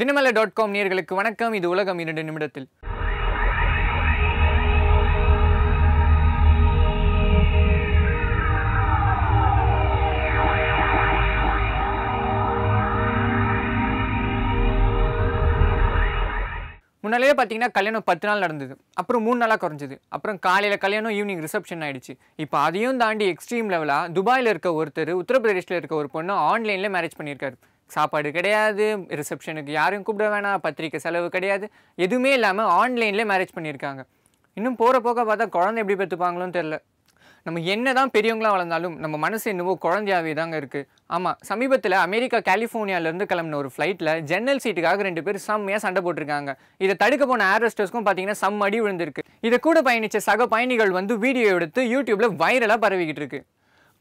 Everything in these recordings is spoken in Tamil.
தினமலை டாட் காம் நேர்களுக்கு வணக்கம் இது உலகம் இரண்டு நிமிடத்தில் முன்னாலே பார்த்தீங்கன்னா கல்யாணம் பத்து நாள் நடந்தது அப்புறம் மூணு நாளாக குறைஞ்சது அப்புறம் காலையில் கல்யாணம் ஈவினிங் ரிசப்ஷன் ஆகிடுச்சு இப்போ அதையும் தாண்டி எக்ஸ்ட்ரீம் லெவலாக துபாயில் இருக்க ஒருத்தர் உத்தரப்பிரதேஷில் இருக்க ஒரு பொண்ணு ஆன்லைனில் மேரேஜ் பண்ணியிருக்காரு சாப்பாடு கிடையாது ரிசப்ஷனுக்கு யாரையும் கூப்பிட வேணாம் பத்திரிக்கை செலவு கிடையாது எதுவுமே இல்லாமல் ஆன்லைன்லேயே மேரேஜ் பண்ணியிருக்காங்க இன்னும் போகிற போக பார்த்தா குழந்தை எப்படி பெற்றுப்பாங்களோன்னு தெரில நம்ம என்ன தான் பெரியவங்களாக வளர்ந்தாலும் நம்ம மனசு என்னவோ குழந்தையாகவே தாங்க இருக்குது ஆமாம் சமீபத்தில் அமெரிக்கா கலிஃபோர்னியாவிலேருந்து கிளம்பின ஒரு ஃப்ளைட்டில் ஜென்னல் சீட்டுக்காக ரெண்டு பேர் செம்மையாக சண்டை போட்டிருக்காங்க இதை தடுக்க போன ஏர் பார்த்தீங்கன்னா செம் அடி விழுந்திருக்கு இதை கூட பயணித்த சக பயணிகள் வந்து வீடியோ எடுத்து யூடியூப்பில் வைரலாக பரவிக்கிட்டு இருக்குது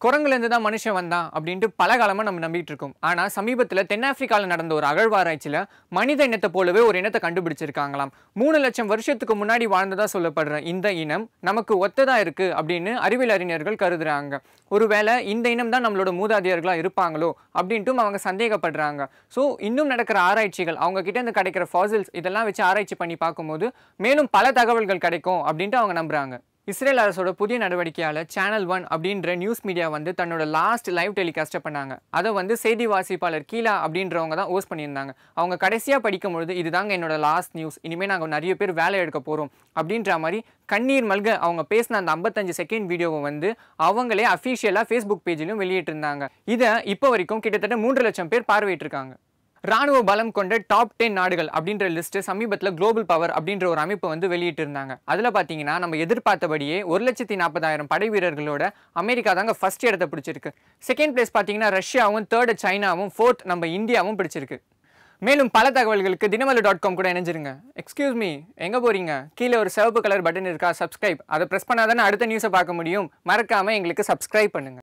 குரங்குலேருந்து தான் மனுஷன் வந்தான் அப்படின்ட்டு பல காலமாக நம்ம நம்பிட்டு இருக்கோம் ஆனால் சமீபத்தில் தென்னாப்பிரிக்காவில் நடந்த ஒரு அகழ்வாராய்ச்சியில் மனித இனத்தை போலவே ஒரு இனத்தை கண்டுபிடிச்சிருக்காங்களாம் மூணு லட்சம் வருஷத்துக்கு முன்னாடி வாழ்ந்ததாக சொல்லப்படுற இந்த இனம் நமக்கு ஒத்ததாக இருக்குது அப்படின்னு அறிவியல் அறிஞர்கள் கருதுகிறாங்க ஒருவேளை இந்த இனம் தான் நம்மளோட மூதாதையர்களாக இருப்பாங்களோ அப்படின்ட்டும் அவங்க சந்தேகப்படுறாங்க ஸோ இன்னும் நடக்கிற ஆராய்ச்சிகள் அவங்க கிட்டேருந்து கிடைக்கிற ஃபாசில்ஸ் இதெல்லாம் வச்சு ஆராய்ச்சி பண்ணி பார்க்கும்போது மேலும் பல தகவல்கள் கிடைக்கும் அப்படின்ட்டு அவங்க நம்புகிறாங்க இஸ்ரேல் அரசோட புதிய நடவடிக்கையால் சேனல் ஒன் அப்படின்ற நியூஸ் மீடியா வந்து தன்னோட லாஸ்ட் லைவ் டெலிகாஸ்ட்டை பண்ணாங்க அதை வந்து செய்தி வாசிப்பாளர் கீழா அப்படின்றவங்க தான் ஓஸ் பண்ணியிருந்தாங்க அவங்க கடைசியாக படிக்கும் பொழுது இதுதாங்க என்னோட லாஸ்ட் நியூஸ் இனிமேல் நாங்கள் நிறைய பேர் வேலை எடுக்க போகிறோம் அப்படின்ற மாதிரி கண்ணீர் மல்க அவங்க பேசின அந்த ஐம்பத்தஞ்சு செகண்ட் வீடியோவை வந்து அவங்களே அஃபீஷியலாக ஃபேஸ்புக் பேஜிலும் வெளியிட்டிருந்தாங்க இதை இப்போ வரைக்கும் கிட்டத்தட்ட மூன்று லட்சம் பேர் பார்வையிட்டிருக்காங்க ராணுவ பலம் கொண்ட டாப் டென் நாடுகள் அப்படின்ற லிஸ்ட்டு சமீபத்தில் குளோபல் பவர் அப்படின்ற ஒரு அமைப்பு வந்து வெளியிட்டிருந்தாங்க அதில் பார்த்தீங்கன்னா நம்ம எதிர்பார்த்தபடியே ஒரு லட்சத்தி நாற்பதாயிரம் படை வீரர்களோட அமெரிக்கா தாங்க ஃபர்ஸ்ட் இடத்தை பிடிச்சிருக்கு செகண்ட் பிளேஸ் பார்த்தீங்கன்னா ரஷ்யாவும் தேர்டு சைனாவும் ஃபோர்த் நம்ம இந்தியாவும் பிடிச்சிருக்கு மேலும் பல தகவல்களுக்கு தினமலு டாட் காம் கூட இணைஞ்சிருங்க எக்ஸ்கியூஸ் மீ எங்கே போகிறீங்க கீழே ஒரு சிவப்பு கலர் பட்டன் இருக்கா சப்ஸ்கிரைப் அதை ப்ரெஸ் பண்ணாதானே அடுத்த நியூஸை பார்க்க முடியும் மறக்காமல் எங்களுக்கு சப்ஸ்கிரைப் பண்ணுங்கள்